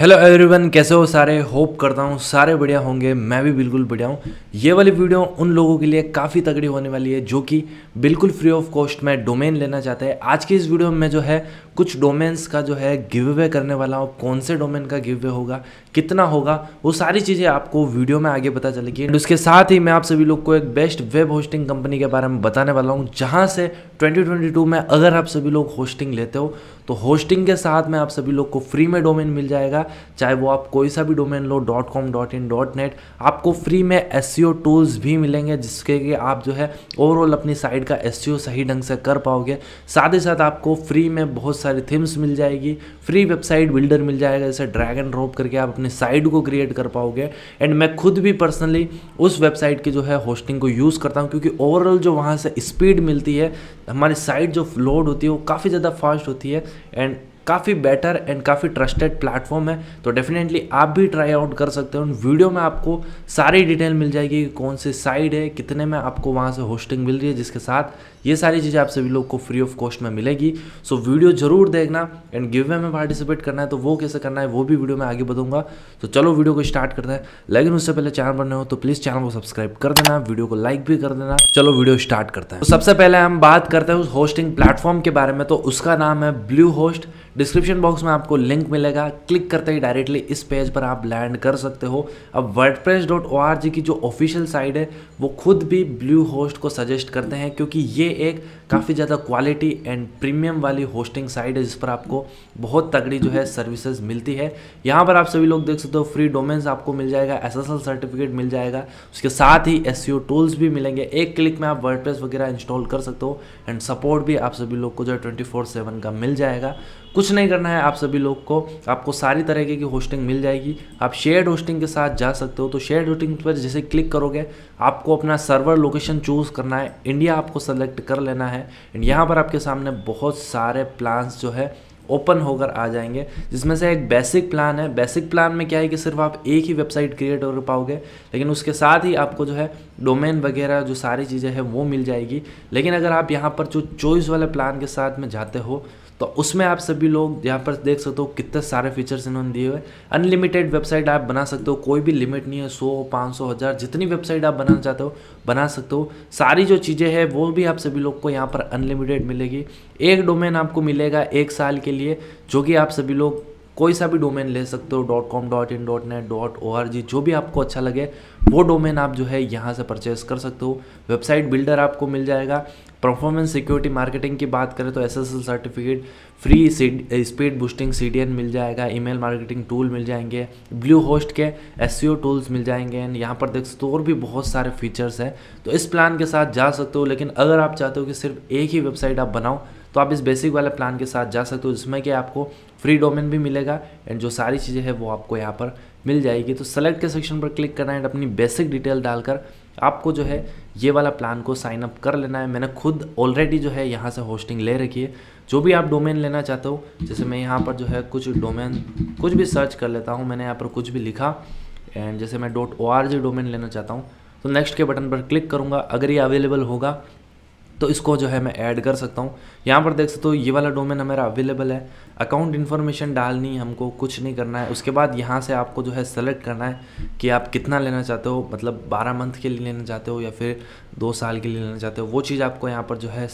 hello everyone कैसे हो सारे होप करता हूँ सारे बढ़िया होंगे मैं भी बिल्कुल बढ़िया हूँ ये वाली वीडियो उन लोगों के लिए काफ़ी तगड़ी होने वाली है जो कि बिल्कुल फ्री ऑफ कॉस्ट में डोमेन लेना चाहते हैं आज की इस वीडियो में जो है कुछ डोमेन्स का जो है गिव अवे करने वाला हूँ कौन से डोमेन का गिव अवे होगा कितना होगा वो सारी चीज़ें आपको वीडियो में आगे पता चलेगी एंड उसके साथ ही मैं आप सभी लोग को एक बेस्ट वेब होस्टिंग कंपनी के बारे में बताने वाला हूँ जहाँ से ट्वेंटी में अगर आप सभी लोग होस्टिंग लेते हो तो होस्टिंग के साथ में आप सभी लोग को फ्री में डोमेन मिल जाएगा चाहे वो आप कोई सा भी डोमेन लो dot com dot in dot net आपको फ्री में एस टूल्स e भी मिलेंगे जिसके कि आप जो है ओवरऑल अपनी साइट का एस e सही ढंग से कर पाओगे साथ ही साथ आपको फ्री में बहुत सारी थीम्स मिल जाएगी फ्री वेबसाइट बिल्डर मिल जाएगा जैसे ड्रैग एंड ड्रॉप करके आप अपनी साइट को क्रिएट कर पाओगे एंड मैं खुद भी पर्सनली उस वेबसाइट की जो है होस्टिंग को यूज़ करता हूँ क्योंकि ओवरऑल जो वहाँ से स्पीड मिलती है हमारी साइट जो लोड होती है वो काफ़ी ज़्यादा फास्ट होती है एंड काफ़ी बेटर एंड काफ़ी ट्रस्टेड प्लेटफॉर्म है तो डेफिनेटली आप भी ट्राई आउट कर सकते हो वीडियो में आपको सारी डिटेल मिल जाएगी कि कौन सी साइड है कितने में आपको वहाँ से होस्टिंग मिल रही है जिसके साथ ये सारी चीज़ें आप सभी लोग को फ्री ऑफ कॉस्ट में मिलेगी सो वीडियो जरूर देखना एंड गिव में पार्टिसिपेट करना है तो वो कैसे करना है वो भी वीडियो में आगे बताऊंगा तो चलो वीडियो को स्टार्ट करते हैं लेकिन उससे पहले चैनल पर हो तो प्लीज़ चैनल को सब्सक्राइब कर देना वीडियो को लाइक भी कर देना चलो वीडियो स्टार्ट करते हैं तो सबसे पहले हम बात करते हैं उस होस्टिंग प्लेटफॉर्म के बारे में तो उसका नाम है ब्लू होस्ट डिस्क्रिप्शन बॉक्स में आपको लिंक मिलेगा क्लिक करते ही डायरेक्टली इस पेज पर आप लैंड कर सकते हो अब वर्ड की जो ऑफिशियल साइट है वो खुद भी ब्लू होस्ट को सजेस्ट करते हैं क्योंकि ये एक काफ़ी ज़्यादा क्वालिटी एंड प्रीमियम वाली होस्टिंग साइट है जिस पर आपको बहुत तगड़ी जो है सर्विसेज मिलती है यहाँ पर आप सभी लोग देख सकते हो फ्री डोमेन्स आपको मिल जाएगा एस सर्टिफिकेट मिल जाएगा उसके साथ ही एस टूल्स e भी मिलेंगे एक क्लिक में आप वर्ड वगैरह इंस्टॉल कर सकते हो एंड सपोर्ट भी आप सभी लोग को जो है ट्वेंटी का मिल जाएगा कुछ नहीं करना है आप सभी लोग को आपको सारी तरीके की होस्टिंग मिल जाएगी आप शेयर होस्टिंग के साथ जा सकते हो तो शेयर होस्टिंग पर जैसे क्लिक करोगे आपको अपना सर्वर लोकेशन चूज़ करना है इंडिया आपको सेलेक्ट कर लेना है है एंड यहाँ पर आपके सामने बहुत सारे प्लान्स जो है ओपन होकर आ जाएंगे जिसमें से एक बेसिक प्लान है बेसिक प्लान में क्या है कि सिर्फ आप एक ही वेबसाइट क्रिएट कर पाओगे लेकिन उसके साथ ही आपको जो है डोमेन वगैरह जो सारी चीज़ें हैं वो मिल जाएगी लेकिन अगर आप यहाँ पर जो चॉइस वाले प्लान के साथ में जाते हो तो उसमें आप सभी लोग यहाँ पर देख सकते हो कितने सारे फीचर्स इन्होंने दिए हुए अनलिमिटेड वेबसाइट आप बना सकते हो कोई भी लिमिट नहीं है सौ पाँच सौ हज़ार जितनी वेबसाइट आप बनाना चाहते हो बना सकते हो सारी जो चीज़ें हैं वो भी आप सभी लोग को यहाँ पर अनलिमिटेड मिलेगी एक डोमेन आपको मिलेगा एक साल के लिए जो कि आप सभी लोग कोई सा भी डोमेन ले सकते हो dot com dot in dot net dot O R G जो भी आपको अच्छा लगे वो डोमेन आप जो है यहाँ से परचेस कर सकते हो वेबसाइट बिल्डर आपको मिल जाएगा परफॉर्मेंस सिक्योरिटी मार्केटिंग की बात करें तो S S L certificate free speed boosting C D N मिल जाएगा ई मेल मार्केटिंग टूल मिल जाएंगे ब्लू होस्ट के एस सी ओ टूल्स मिल जाएंगे एंड यहाँ पर देख सकते हो और भी बहुत सारे फीचर्स हैं तो इस प्लान के साथ जा सकते हो लेकिन अगर आप चाहते हो कि सिर्फ एक ही वेबसाइट आप बनाओ तो आप इस बेसिक वाले प्लान के साथ जा सकते हो जिसमें कि आपको फ्री डोमेन भी मिलेगा एंड जो सारी चीज़ें हैं वो आपको यहाँ पर मिल जाएगी तो सेलेक्ट के सेक्शन पर क्लिक करना है एंड अपनी बेसिक डिटेल डालकर आपको जो है ये वाला प्लान को साइन अप कर लेना है मैंने खुद ऑलरेडी जो है यहाँ से होस्टिंग ले रखी है जो भी आप डोमेन लेना चाहते हो जैसे मैं यहाँ पर जो है कुछ डोमेन कुछ भी सर्च कर लेता हूँ मैंने यहाँ पर कुछ भी लिखा एंड जैसे मैं dot O R G domain लेना चाहता हूँ तो नेक्स्ट के बटन पर क्लिक करूँगा अगर ये अवेलेबल होगा तो इसको जो है मैं ऐड कर सकता हूँ यहाँ पर देख सकते हो ये वाला डोमेन हमारा अवेलेबल है अकाउंट इन्फॉर्मेशन डालनी हमको कुछ नहीं करना है उसके बाद यहाँ से आपको जो है सेलेक्ट करना है कि आप कितना लेना चाहते हो मतलब 12 मंथ के लिए लेना चाहते हो या फिर दो साल के लिए लेना चाहते हो वो चीज़ आपको यहाँ पर जो है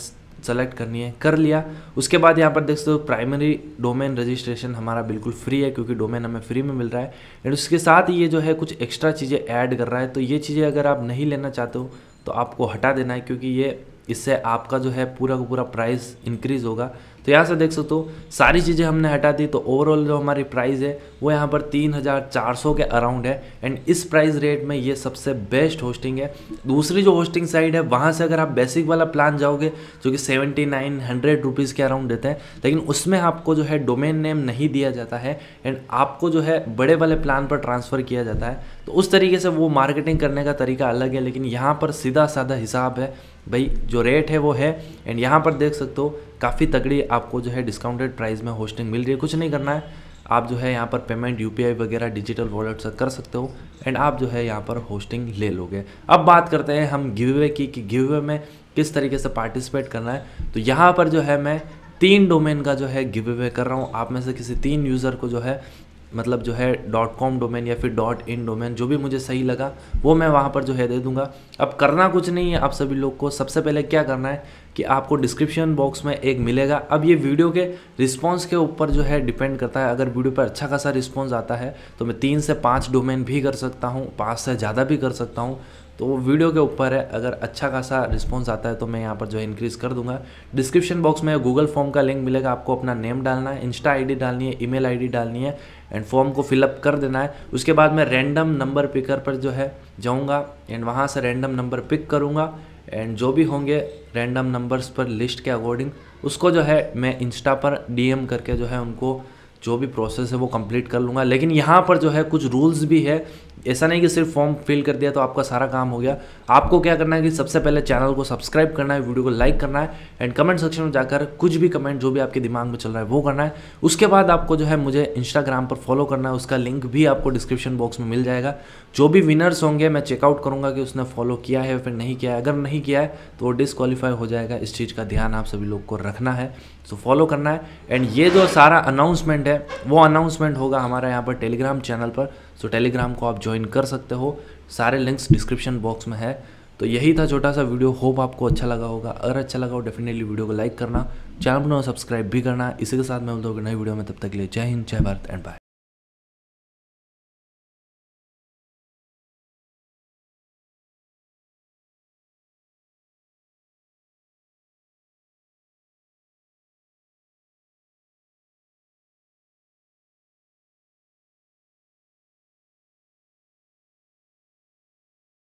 सेलेक्ट करनी है कर लिया उसके बाद यहाँ पर देख सकते हो प्राइमरी डोमेन रजिस्ट्रेशन हमारा बिल्कुल फ्री है क्योंकि डोमेन हमें फ्री में मिल रहा है एंड उसके साथ ये जो है कुछ एक्स्ट्रा चीज़ें ऐड कर रहा है तो ये चीज़ें अगर आप नहीं लेना चाहते हो तो आपको हटा देना है क्योंकि ये इससे आपका जो है पूरा का पूरा प्राइस इंक्रीज़ होगा तो यहाँ से देख सकते हो सारी चीज़ें हमने हटा दी तो ओवरऑल जो हमारी प्राइस है वो यहाँ पर तीन हज़ार चार सौ के अराउंड है एंड इस प्राइस रेट में ये सबसे बेस्ट होस्टिंग है दूसरी जो होस्टिंग साइड है वहाँ से अगर आप बेसिक वाला प्लान जाओगे जो कि 7900 नाइन हंड्रेड रुपीज़ के अराउंड देते हैं लेकिन उसमें आपको जो है डोमेन नेम नहीं दिया जाता है एंड आपको जो है बड़े वाले प्लान पर ट्रांसफ़र किया जाता है तो उस तरीके से वो मार्केटिंग करने का तरीका अलग है लेकिन यहाँ पर सीधा साधा हिसाब है भाई जो रेट है वो है एंड यहाँ पर देख सकते हो काफ़ी तगड़ी आपको जो है डिस्काउंटेड प्राइस में होस्टिंग मिल रही है कुछ नहीं करना है आप जो है यहाँ पर पेमेंट यू वगैरह डिजिटल वॉलेट से कर सकते हो एंड आप जो है यहाँ पर होस्टिंग ले लोगे अब बात करते हैं हम गिव की कि गिव वे में किस तरीके से पार्टिसिपेट करना है तो यहाँ पर जो है मैं तीन डोमेन का जो है गिव अवे कर रहा हूँ आप में से किसी तीन यूज़र को जो है मतलब जो है डॉट कॉम डोमेन या फिर डॉट इन डोमेन जो भी मुझे सही लगा वो मैं वहाँ पर जो है दे दूँगा अब करना कुछ नहीं है आप सभी लोग को सबसे पहले क्या करना है कि आपको डिस्क्रिप्शन बॉक्स में एक मिलेगा अब ये वीडियो के रिस्पॉन्स के ऊपर जो है डिपेंड करता है अगर वीडियो पर अच्छा खासा रिस्पॉन्स आता है तो मैं तीन से पाँच डोमेन भी कर सकता हूँ पाँच से ज़्यादा भी कर सकता हूँ तो वो वीडियो के ऊपर है अगर अच्छा खासा रिस्पॉन्स आता है तो मैं यहाँ पर जो है इंक्रीज़ कर दूंगा डिस्क्रिप्शन बॉक्स में गूगल फॉर्म का लिंक मिलेगा आपको अपना नेम डालना है इंस्टा आईडी डालनी है ईमेल आईडी डालनी है एंड फॉर्म को फिलअप कर देना है उसके बाद मैं रैंडम नंबर पिकर पर जो है जाऊँगा एंड वहाँ से रैंडम नंबर पिक करूँगा एंड जो भी होंगे रैंडम नंबर्स पर लिस्ट के अकॉर्डिंग उसको जो है मैं इंस्टा पर डीएम करके जो है उनको जो भी प्रोसेस है वो कंप्लीट कर लूँगा लेकिन यहाँ पर जो है कुछ रूल्स भी है ऐसा नहीं कि सिर्फ फॉर्म फिल कर दिया तो आपका सारा काम हो गया आपको क्या करना है कि सबसे पहले चैनल को सब्सक्राइब करना है वीडियो को लाइक करना है एंड कमेंट सेक्शन में जाकर कुछ भी कमेंट जो भी आपके दिमाग में चल रहा है वो करना है उसके बाद आपको जो है मुझे इंस्टाग्राम पर फॉलो करना है उसका लिंक भी आपको डिस्क्रिप्शन बॉक्स में मिल जाएगा जो भी विनर्स होंगे मैं चेकआउट करूँगा कि उसने फॉलो किया है फिर नहीं किया है अगर नहीं किया है तो वो डिसक्वालीफाई हो जाएगा इस चीज़ का ध्यान आप सभी लोग को रखना है सो फॉलो करना है एंड ये जो सारा अनाउंसमेंट है वो अनाउंसमेंट होगा हमारे यहाँ पर टेलीग्राम चैनल पर सो so, टेलीग्राम को आप ज्वाइन कर सकते हो सारे लिंक्स डिस्क्रिप्शन बॉक्स में है तो यही था छोटा सा वीडियो होप आपको अच्छा लगा होगा अगर अच्छा लगा हो डेफिनेटली वीडियो को लाइक करना चैनल को सब्सक्राइब भी करना इसी के साथ मैं बोलता हूँ नई वीडियो में तब तक के लिए जय हिंद जय भारत एंड बाय